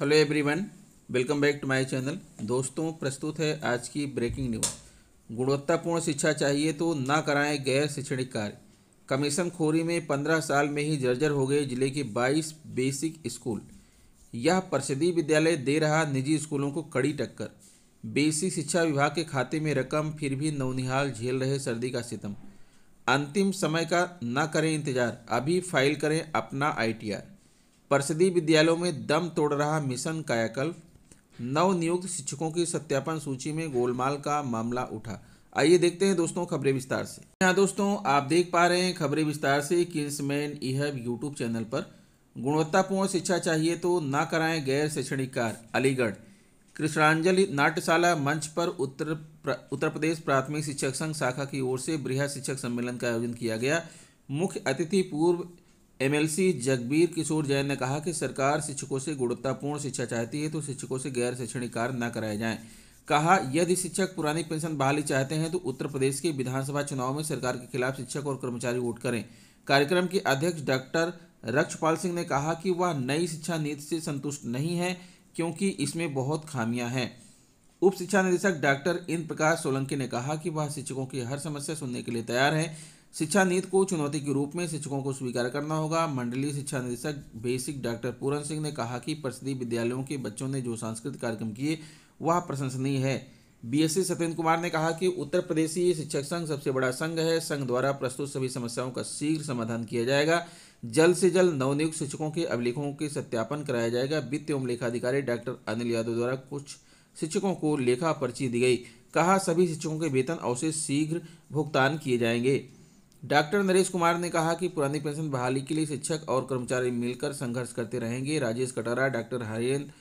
hello everyone welcome back to my channel दोस्तों प्रस्तुत है आज की ब्रेकिंग न्यूज गुणवत्तापूर्ण शिक्षा चाहिए तो ना कराएं गैर शैक्षणिक कार्य कमीशन खोरी में पंद्रह साल में ही जर्जर हो गए जिले के बाईस बेसिक स्कूल यह प्रसिद्धि विद्यालय दे रहा निजी स्कूलों को कड़ी टक्कर बेसिक शिक्षा विभाग के खाते में रकम फिर भी नवनिहाल झेल रहे सर्दी का सितम अंतिम समय का न करें इंतजार अभी फाइल करें अपना आई परिषदीय विद्यालयों में दम तोड़ रहा मिशन कायाकल्प नवनियुक्त शिक्षकों की सत्यापन सूची में गोलमाल का मामला उठा आइए देखते हैं दोस्तों खबरें विस्तार से हाँ दोस्तों आप देख पा रहे हैं खबरें विस्तार से किंग्समैन इहब यूट्यूब चैनल पर गुणवत्तापूर्ण शिक्षा चाहिए तो ना कराएं गैर शैक्षणिक कार्य अलीगढ़ कृष्णांजलि नाट्यशाला मंच पर उत्तर प्र, उत्तर प्रदेश प्राथमिक शिक्षक संघ शाखा की ओर से बृहद शिक्षक सम्मेलन का आयोजन किया गया मुख्य अतिथि पूर्व एमएलसी जगबीर किशोर जैन ने कहा कि सरकार शिक्षकों से गुणवत्तापूर्ण शिक्षा चाहती है तो शिक्षकों से गैर शैक्षणिक कार्य न कराए जाएं कहा यदि शिक्षक पुरानी पेंशन बहाली चाहते हैं तो उत्तर प्रदेश के विधानसभा चुनाव में सरकार के खिलाफ शिक्षक और कर्मचारी वोट करें कार्यक्रम के अध्यक्ष डॉक्टर रक्षपाल सिंह ने कहा कि वह नई शिक्षा नीति से संतुष्ट नहीं है क्योंकि इसमें बहुत खामियां हैं उप शिक्षा निदेशक डॉक्टर इंद्र प्रकाश सोलंकी ने कहा कि वह शिक्षकों की हर समस्या सुनने के लिए तैयार हैं शिक्षा नीति को चुनौती के रूप में शिक्षकों को स्वीकार करना होगा मंडलीय शिक्षा निदेशक बेसिक डॉक्टर पूरन सिंह ने कहा कि प्रसिद्धि विद्यालयों के बच्चों ने जो सांस्कृतिक कार्यक्रम किए वह प्रशंसनीय है बीएससी सत्येंद्र कुमार ने कहा कि उत्तर प्रदेशी शिक्षक संघ सबसे बड़ा संघ है संघ द्वारा प्रस्तुत सभी समस्याओं का शीघ्र समाधान किया जाएगा जल्द से जल्द नवनियुक्त शिक्षकों के अभिलेखों के सत्यापन कराया जाएगा वित्त एवं लेखाधिकारी डॉक्टर अनिल यादव द्वारा कुछ शिक्षकों को लेखा पर्ची दी गई कहा सभी शिक्षकों के वेतन अवशेष शीघ्र भुगतान किए जाएंगे डॉक्टर नरेश कुमार ने कहा कि पुरानी पेंशन बहाली के लिए शिक्षक और कर्मचारी मिलकर संघर्ष करते रहेंगे राजेश कटारा डॉक्टर हरेंद्र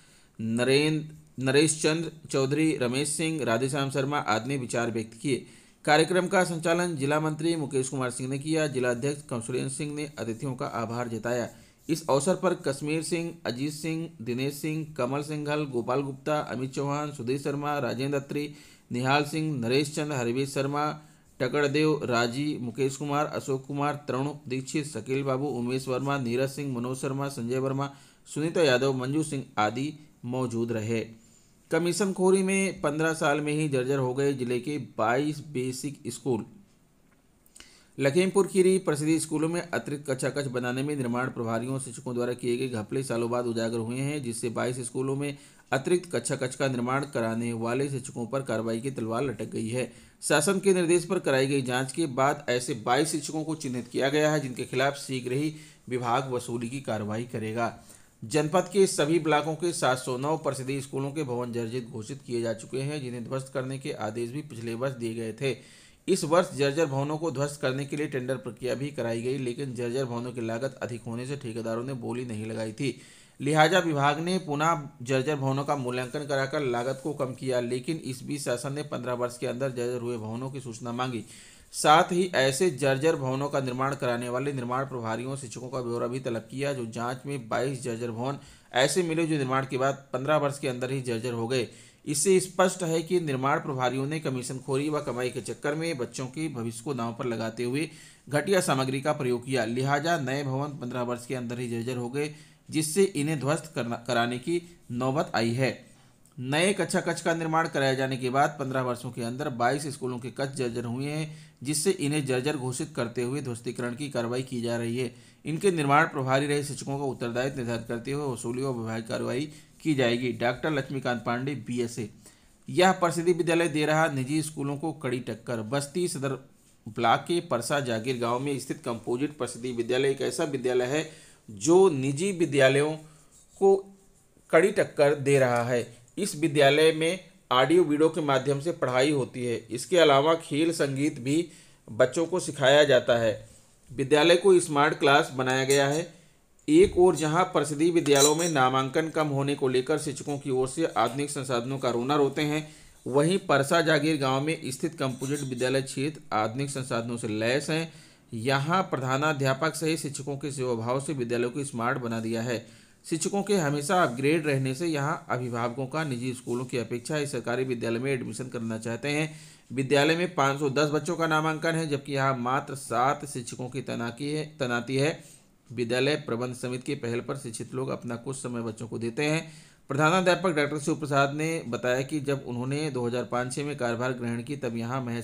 नरेंद्र नरेश चंद्र चौधरी रमेश सिंह राधेश्याम शर्मा आदि ने विचार व्यक्त किए कार्यक्रम का संचालन जिला मंत्री मुकेश कुमार सिंह ने किया जिला अध्यक्ष कंसुरेंद्र सिंह ने अतिथियों का आभार जताया इस अवसर पर कश्मीर सिंह अजीत सिंह दिनेश सिंह कमल सिंघल गोपाल गुप्ता अमित चौहान सुधीर शर्मा राजेंद्र अत्री निहाल सिंह नरेश चंद्र हरिवेश शर्मा टकड़देव राजी मुकेश कुमार अशोक कुमार तरुण दीक्षित शकील बाबू उमेश वर्मा नीरज सिंह मनोज शर्मा संजय वर्मा सुनीता यादव मंजू सिंह आदि मौजूद रहे कमीशनखोरी में पंद्रह साल में ही जर्जर हो गए जिले के बाईस बेसिक स्कूल लखीमपुर खीरी प्रसिद्धि स्कूलों में अतिरिक्त कक्षा कक्ष बनाने में निर्माण प्रभारियों शिक्षकों द्वारा किए गए घपले सालों बाद उजागर हुए हैं जिससे 22 स्कूलों में अतिरिक्त कक्षा कक्ष का निर्माण कराने वाले शिक्षकों पर कार्रवाई की तलवार लटक गई है शासन के निर्देश पर कराई गई जांच के बाद ऐसे 22 शिक्षकों को चिन्हित किया गया है जिनके खिलाफ शीघ्र ही विभाग वसूली की कार्रवाई करेगा जनपद के सभी ब्लॉकों के नौ प्रसिद्धि स्कूलों के भवन जर्जित घोषित किए जा चुके हैं जिन्हें ध्वस्त करने के आदेश भी पिछले वर्ष दिए गए थे इस वर्ष जर्जर भवनों को ध्वस्त करने के लिए टेंडर प्रक्रिया भी कराई गई लेकिन जर्जर भवनों की लागत अधिक होने से ठेकेदारों ने बोली नहीं लगाई थी लिहाजा विभाग ने पुनः जर्जर भवनों का मूल्यांकन कराकर लागत को कम किया लेकिन इस बीच शासन ने पंद्रह वर्ष के अंदर जर्जर हुए भवनों की सूचना मांगी साथ ही ऐसे जर्जर भवनों का निर्माण कराने वाले निर्माण प्रभारियों शिक्षकों का ब्यौरा भी तलब किया जो जांच में 22 जर्जर भवन ऐसे मिले जो निर्माण के बाद 15 वर्ष के अंदर ही जर्जर हो गए इससे स्पष्ट इस है कि निर्माण प्रभारियों ने कमीशनखोरी व कमाई के चक्कर में बच्चों के भविष्य को दांव पर लगाते हुए घटिया सामग्री का प्रयोग किया लिहाजा नए भवन पंद्रह वर्ष के अंदर ही जर्जर हो गए जिससे इन्हें ध्वस्त कराने की नौबत आई है नए कक्षा कच्छ का निर्माण कराए जाने के बाद पंद्रह वर्षों के अंदर बाईस स्कूलों के कच्छ जर्जर हुए हैं जिससे इन्हें जर्जर घोषित करते हुए ध्वस्तीकरण की कार्रवाई की जा रही है इनके निर्माण प्रभारी रहे शिक्षकों का उत्तरदायित्व निर्धारित करते हुए वसूली और विभाग कार्रवाई की जाएगी डॉक्टर लक्ष्मीकांत पांडे बीएसए यह प्रसिद्धि विद्यालय दे रहा निजी स्कूलों को कड़ी टक्कर बस्ती सदर ब्लॉक के परसा जागीर गांव में स्थित कंपोजिट प्रसिद्धि विद्यालय एक ऐसा विद्यालय है जो निजी विद्यालयों को कड़ी टक्कर दे रहा है इस विद्यालय में ऑडियो वीडियो के माध्यम से पढ़ाई होती है इसके अलावा खेल संगीत भी बच्चों को सिखाया जाता है विद्यालय को स्मार्ट क्लास बनाया गया है एक ओर जहां प्रसिद्धि विद्यालयों में नामांकन कम होने को लेकर शिक्षकों की ओर से आधुनिक संसाधनों का रोना रोते हैं वहीं परसा जागीर गांव में स्थित कंपोजिट विद्यालय क्षेत्र आधुनिक संसाधनों से लैस हैं यहां प्रधानाध्यापक सहित शिक्षकों के सेवाभाव से विद्यालयों को स्मार्ट बना दिया है शिक्षकों के हमेशा अपग्रेड रहने से यहाँ अभिभावकों का निजी स्कूलों की अपेक्षा इस सरकारी विद्यालय में एडमिशन करना चाहते हैं विद्यालय में 510 बच्चों का नामांकन है जबकि यहाँ मात्र सात शिक्षकों की तैनाती है तैनाती है विद्यालय प्रबंध समिति की पहल पर शिक्षित लोग अपना कुछ समय बच्चों को देते हैं प्रधानाध्यापक डॉक्टर शिव प्रसाद ने बताया कि जब उन्होंने 2005-6 में कार्यभार ग्रहण की तब यहाँ महज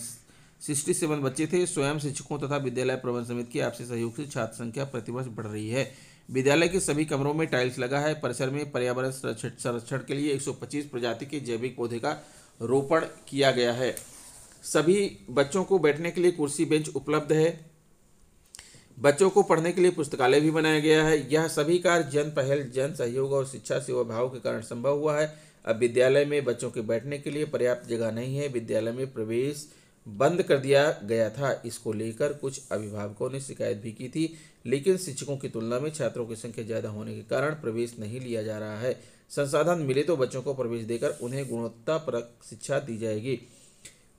सिक्सटी सेवन बच्चे थे स्वयं शिक्षकों तथा विद्यालय प्रबंध समिति की आपसी सहयोग से छात्र संख्या प्रतिवर्ष बढ़ रही है विद्यालय के सभी कमरों में टाइल्स लगा है परिसर में पर्यावरण संरक्षण के लिए 125 प्रजाति के जैविक पौधे का रोपण किया गया है सभी बच्चों को बैठने के लिए कुर्सी बेंच उपलब्ध है बच्चों को पढ़ने के लिए पुस्तकालय भी बनाया गया है यह सभी कार्य जन पहल जन सहयोग और शिक्षा सेवा भाव के कारण संभव हुआ है अब विद्यालय में बच्चों के बैठने के लिए पर्याप्त जगह नहीं है विद्यालय में प्रवेश बंद कर दिया गया था इसको लेकर कुछ अभिभावकों ने शिकायत भी की थी लेकिन शिक्षकों की तुलना में छात्रों की संख्या ज़्यादा होने के कारण प्रवेश नहीं लिया जा रहा है संसाधन मिले तो बच्चों को प्रवेश देकर उन्हें गुणवत्तापरक शिक्षा दी जाएगी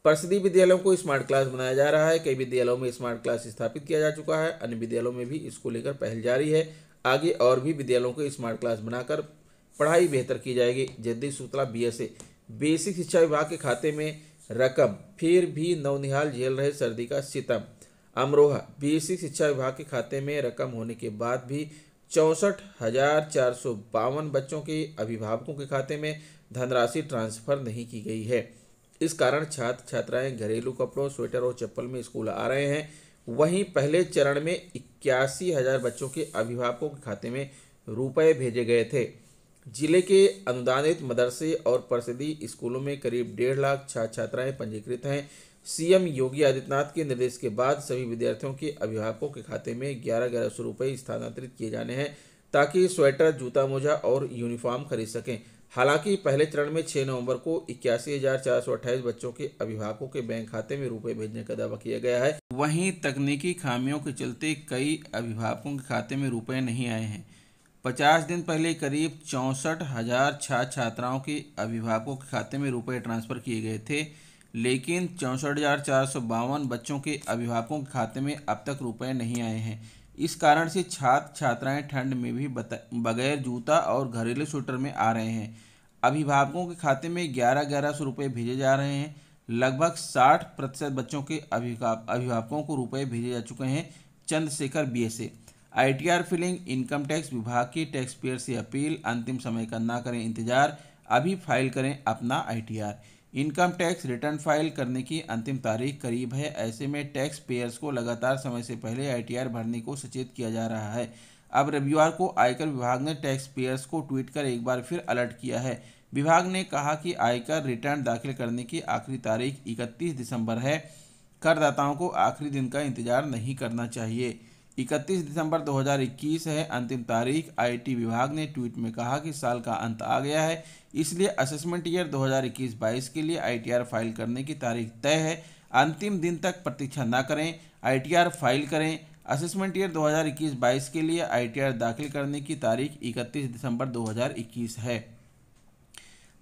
प्रसिद्धि विद्यालयों को स्मार्ट क्लास बनाया जा रहा है कई विद्यालयों में स्मार्ट क्लास स्थापित किया जा चुका है अन्य विद्यालयों में भी इसको लेकर पहल जारी है आगे और भी विद्यालयों को स्मार्ट क्लास बनाकर पढ़ाई बेहतर की जाएगी जद्दी शुक्ला बी बेसिक शिक्षा विभाग के खाते में रकम फिर भी नवनिहाल झेल रहे सर्दी का सितम अमरोहा बेसिक शिक्षा विभाग के खाते में रकम होने के बाद भी चौंसठ हजार चार सौ बावन बच्चों के अभिभावकों के खाते में धनराशि ट्रांसफर नहीं की गई है इस कारण छात्र छात्राएं घरेलू कपड़ों स्वेटर और चप्पल में स्कूल आ रहे हैं वहीं पहले चरण में इक्यासी हज़ार बच्चों के अभिभावकों के खाते में रुपए भेजे गए थे जिले के अनुदानित मदरसे और प्रसिद्धी स्कूलों में करीब डेढ़ लाख छात्र छात्राएं पंजीकृत हैं सीएम योगी आदित्यनाथ के निर्देश के बाद सभी विद्यार्थियों के अभिभावकों के खाते में ग्यारह ग्यारह सौ रुपये स्थानांतरित किए जाने हैं ताकि स्वेटर जूता मोजा और यूनिफॉर्म खरीद सकें हालांकि पहले चरण में 6 नवंबर को इक्यासी बच्चों के अभिभावकों के बैंक खाते में रुपए भेजने का दावा किया गया है वहीं तकनीकी खामियों के चलते कई अभिभावकों के खाते में रुपए नहीं आए हैं 50 दिन पहले करीब चौंसठ हजार छात्र छात्राओं के अभिभावकों के खाते में रुपए ट्रांसफर किए गए थे लेकिन चौंसठ बच्चों के अभिभावकों के खाते में अब तक रुपये नहीं आए हैं इस कारण से छात्र छात्राएं ठंड में भी बगैर जूता और घरेलू स्वेटर में आ रहे हैं अभिभावकों के खाते में ग्यारह ग्यारह सौ रुपये भेजे जा रहे हैं लगभग साठ प्रतिशत बच्चों के अभिभावकों को रुपये भेजे जा चुके हैं Chandrashekhar B S A I T R filing income tax विभाग की टैक्स पेयर से अपील अंतिम समय का ना करें इंतजार अभी फाइल करें अपना I T R income tax return file करने की अंतिम तारीख करीब है ऐसे में टैक्स पेयर्स को लगातार समय से पहले आईटीआर भरने को सचेत किया जा रहा है अब रविवार को आयकर विभाग ने टैक्स पेयर्स को ट्वीट कर एक बार फिर अलर्ट किया है विभाग ने कहा कि आयकर रिटर्न दाखिल करने की आखिरी तारीख 31 दिसंबर है करदाताओं को आखिरी दिन का इंतजार नहीं करना चाहिए इकतीस दिसंबर 2021 है अंतिम तारीख आईटी विभाग ने ट्वीट में कहा कि साल का अंत आ गया है इसलिए असेसमेंट ईयर 2021-22 के लिए आईटीआर फाइल करने की तारीख तय है अंतिम दिन तक प्रतीक्षा न करें आईटीआर फाइल करें असेसमेंट ईयर 2021-22 के लिए आईटीआर दाखिल करने की तारीख 31 दिसंबर 2021 है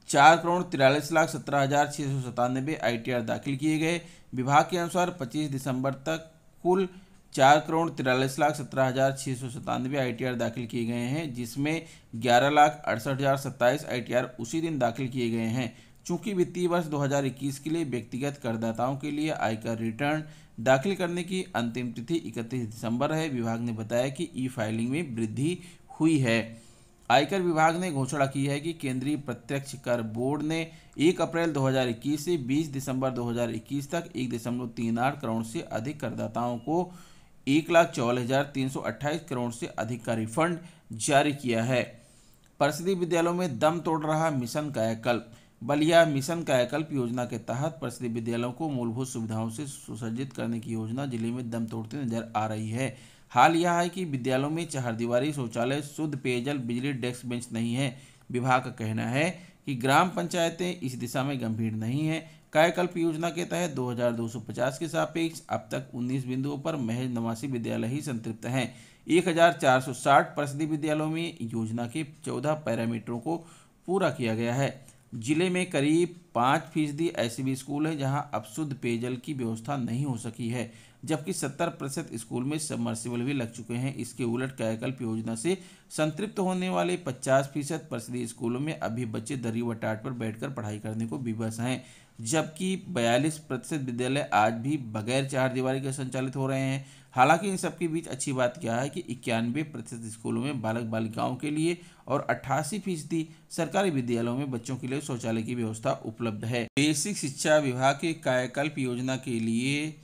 चार करोड़ तिरालीस लाख सत्रह हज़ार छः सौ सतानबे आई दाखिल किए गए विभाग के अनुसार 25 दिसंबर तक कुल चार करोड़ तिरालीस लाख सत्रह हज़ार छः सौ सतानवे आई दाखिल किए गए हैं जिसमें ग्यारह लाख अड़सठ हज़ार सत्ताईस आई उसी दिन दाखिल किए गए हैं चूंकि वित्तीय वर्ष 2021 के लिए व्यक्तिगत करदाताओं के लिए आयकर रिटर्न दाखिल करने की अंतिम तिथि 31 दिसंबर है विभाग ने बताया कि ई फाइलिंग में वृद्धि हुई है आयकर विभाग ने घोषणा की है कि केंद्रीय प्रत्यक्ष कर बोर्ड ने 1 अप्रैल 2021 से 20 दिसंबर 2021 तक एक दशमलव तीन आठ करोड़ से अधिक करदाताओं को एक लाख चौवन हज़ार तीन सौ अट्ठाईस करोड़ से अधिक का रिफंड जारी किया है परिषदीय विद्यालयों में दम तोड़ रहा मिशन कायाकल्प बलिया मिशन कायाकल्प योजना के तहत परिषदीय विद्यालयों को मूलभूत सुविधाओं से सुसज्जित करने की योजना जिले में दम तोड़ती नजर आ रही है हाल यह है कि विद्यालयों में चहरदीवारी शौचालय शुद्ध पेयजल बिजली डेस्क बेंच नहीं है विभाग का कहना है कि ग्राम पंचायतें इस दिशा में गंभीर नहीं हैं कायाकल्प योजना के तहत 2250 के सापेक्ष अब तक 19 बिंदुओं पर महज नवासी विद्यालय ही संतृप्त हैं 1460 हजार विद्यालयों में योजना के 14 पैरामीटरों को पूरा किया गया है जिले में करीब पाँच फीसदी ऐसे भी स्कूल हैं जहां अब शुद्ध पेयजल की व्यवस्था नहीं हो सकी है जबकि सत्तर प्रतिशत स्कूल में सबमर्सिबल भी लग चुके हैं इसके उलट कायाकल्प योजना से संतृप्त होने वाले पचास फीसद प्रतिशत स्कूलों में अभी बच्चे दरी व टाट पर बैठकर पढ़ाई करने को विवश हैं जबकि बयालीस प्रतिशत विद्यालय आज भी बगैर चार दीवारी के संचालित हो रहे हैं हालांकि इन सबके बीच अच्छी बात क्या है कि इक्यानवे प्रतिशत स्कूलों में बालक बालिकाओं के लिए और अट्ठासी फीसदी सरकारी विद्यालयों में बच्चों के लिए शौचालय की व्यवस्था उपलब्ध है बेसिक शिक्षा विभाग के कायाकल्प योजना के लिए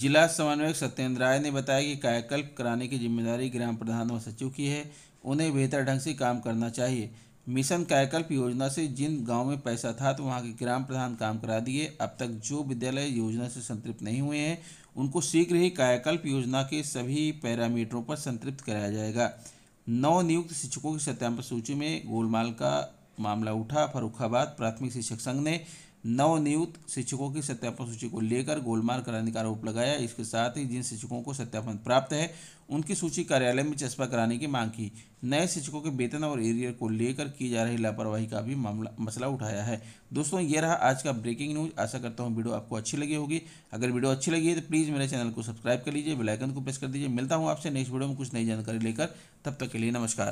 जिला समन्वयक सत्येंद्र राय ने बताया कि कायाकल्प कराने की जिम्मेदारी ग्राम प्रधान व सचिव की है उन्हें बेहतर ढंग से काम करना चाहिए मिशन कायाकल्प योजना से जिन गांव में पैसा था तो वहां के ग्राम प्रधान काम करा दिए अब तक जो विद्यालय योजना से संतृप्त नहीं हुए हैं उनको शीघ्र ही कायाकल्प योजना के सभी पैरामीटरों पर संतृप्त कराया जाएगा नवनियुक्त शिक्षकों की सत्यापन सूची में गोलमाल का मामला उठा फरुखाबाद प्राथमिक शिक्षक संघ ने नवनियुक्त शिक्षकों की सत्यापन सूची को लेकर गोलमाल कराने का आरोप लगाया इसके साथ ही जिन शिक्षकों को सत्यापन प्राप्त है उनकी सूची कार्यालय में चस्पा कराने की मांग की नए शिक्षकों के वेतन और एरियर को लेकर की जा रही लापरवाही का भी मामला मसला उठाया है दोस्तों ये रहा आज का ब्रेकिंग न्यूज आशा करता हूँ वीडियो आपको अच्छी लगी होगी अगर वीडियो अच्छी लगी है तो प्लीज़ मेरे चैनल को सब्सक्राइब कर लीजिए बेलाइकन को प्रेस कर दीजिए मिलता हूँ आपसे नेक्स्ट वीडियो में कुछ नई जानकारी लेकर तब तक के लिए नमस्कार